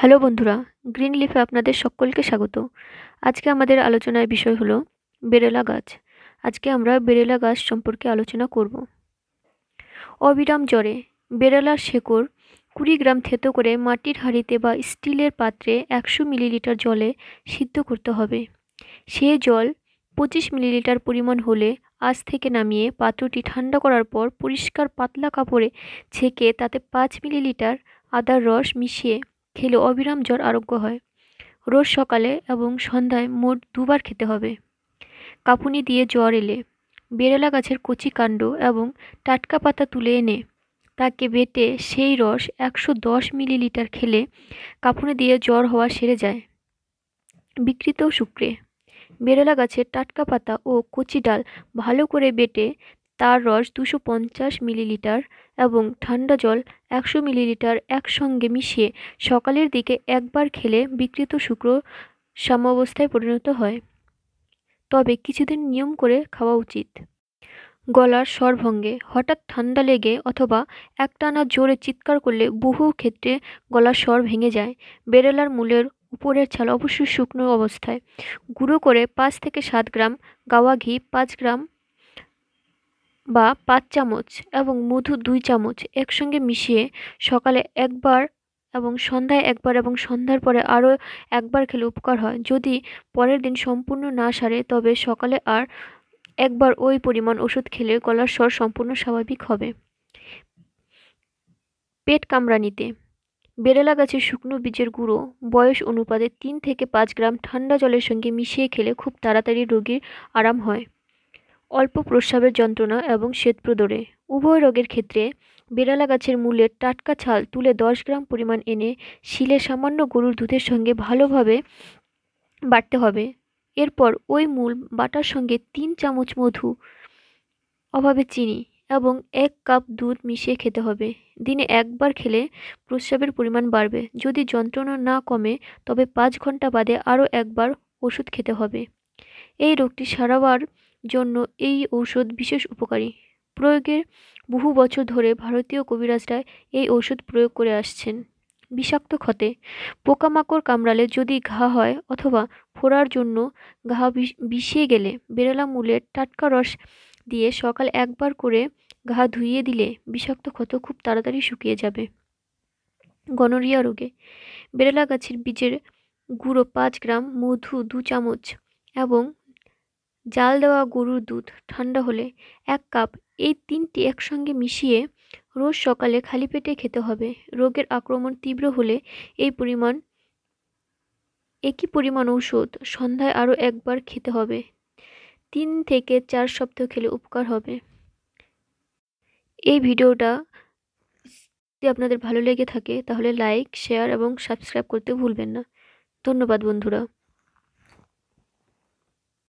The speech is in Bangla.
হ্যালো বন্ধুরা গ্রিন লিফে আপনাদের সকলকে স্বাগত আজকে আমাদের আলোচনার বিষয় হলো বেরেলা গাছ আজকে আমরা বেরেলা গাছ সম্পর্কে আলোচনা করব অবিরাম জ্বরে বেরেলার শেকড় কুড়ি গ্রাম থেতো করে মাটির হাঁড়িতে বা স্টিলের পাত্রে একশো মিলিলিটার জলে সিদ্ধ করতে হবে সে জল পঁচিশ মিলিলিটার পরিমাণ হলে আজ থেকে নামিয়ে পাত্রটি ঠান্ডা করার পর পরিষ্কার পাতলা কাপড়ে ছেঁকে তাতে পাঁচ মিলিলিটার আদার রস মিশিয়ে খেলে অবিরাম জ্বর আরোগ্য হয় রোজ সকালে এবং সন্ধ্যায় মোট দুবার খেতে হবে কাঁপুনি দিয়ে জ্বর এলে বেরেলা গাছের কচি কাণ্ড এবং টাটকা পাতা তুলে এনে তাকে বেটে সেই রস একশো দশ মিলিলিটার খেলে কাঁপুনি দিয়ে জ্বর হওয়া সেরে যায় বিকৃত শুক্রে বেরেলা গাছের টাটকা পাতা ও কচি ডাল ভালো করে বেটে তার রস দুশো পঞ্চাশ মিলিলিটার এবং ঠান্ডা জল একশো মিলিলিটার একসঙ্গে মিশিয়ে সকালের দিকে একবার খেলে বিকৃত শুক্র সাম্যাবস্থায় পরিণত হয় তবে কিছুদিন নিয়ম করে খাওয়া উচিত গলার স্বরভঙ্গে হঠাৎ ঠান্ডা লেগে অথবা একটানা জোরে চিৎকার করলে বহু ক্ষেত্রে গলার স্বর ভেঙে যায় বেরেলার মূলের উপরের ছাল অবশ্যই শুকনো অবস্থায় গুঁড়ো করে পাঁচ থেকে সাত গ্রাম গাওয়া ঘি পাঁচ গ্রাম বা পাঁচ চামচ এবং মধু দুই চামচ একসঙ্গে মিশিয়ে সকালে একবার এবং সন্ধ্যায় একবার এবং সন্ধ্যার পরে আরও একবার খেলে উপকার হয় যদি পরের দিন সম্পূর্ণ না সারে তবে সকালে আর একবার ওই পরিমাণ ওষুধ খেলে গলার স্বর সম্পূর্ণ স্বাভাবিক হবে পেট কামড়ানিতে বেড়েলা গাছের শুকনো বীজের গুঁড়ো বয়স অনুপাতে তিন থেকে পাঁচ গ্রাম ঠান্ডা জলের সঙ্গে মিশিয়ে খেলে খুব তাড়াতাড়ি রোগীর আরাম হয় অল্প প্রস্রাবের যন্ত্রণা এবং শ্বেত প্রদরে উভয় রোগের ক্ষেত্রে বেড়ালা গাছের মূলের টাটকা ছাল তুলে দশ গ্রাম পরিমাণ এনে শিলে সামান্য গরুর দুধের সঙ্গে ভালোভাবে বাটতে হবে এরপর ওই মূল বাটার সঙ্গে তিন চামচ মধু অভাবে চিনি এবং এক কাপ দুধ মিশিয়ে খেতে হবে দিনে একবার খেলে প্রস্রাবের পরিমাণ বাড়বে যদি যন্ত্রণা না কমে তবে পাঁচ ঘন্টা বাদে আরও একবার ওষুধ খেতে হবে এই রোগটি সারাবার জন্য এই ঔষধ বিশেষ উপকারী প্রয়োগের বহু বছর ধরে ভারতীয় কবিরাজরা এই ঔষধ প্রয়োগ করে আসছেন বিষাক্ত ক্ষতে পোকামাকড় কামড়ালে যদি ঘা হয় অথবা ফোড়ার জন্য ঘা বিষিয়ে গেলে বেরালা মূলের টাটকা রস দিয়ে সকাল একবার করে ঘা ধুইয়ে দিলে বিষাক্ত ক্ষত খুব তাড়াতাড়ি শুকিয়ে যাবে গনোরিয়া রোগে বেরেলা গাছের বীজের গুঁড়ো পাঁচ গ্রাম মধু দু চামচ এবং জাল দেওয়া গরুর দুধ ঠান্ডা হলে এক কাপ এই তিনটি একসঙ্গে মিশিয়ে রোজ সকালে খালি পেটে খেতে হবে রোগের আক্রমণ তীব্র হলে এই পরিমাণ একই পরিমাণ ঔষধ সন্ধ্যায় আরও একবার খেতে হবে তিন থেকে চার সপ্তাহ খেলে উপকার হবে এই ভিডিওটা যদি আপনাদের ভালো লেগে থাকে তাহলে লাইক শেয়ার এবং সাবস্ক্রাইব করতে ভুলবেন না ধন্যবাদ বন্ধুরা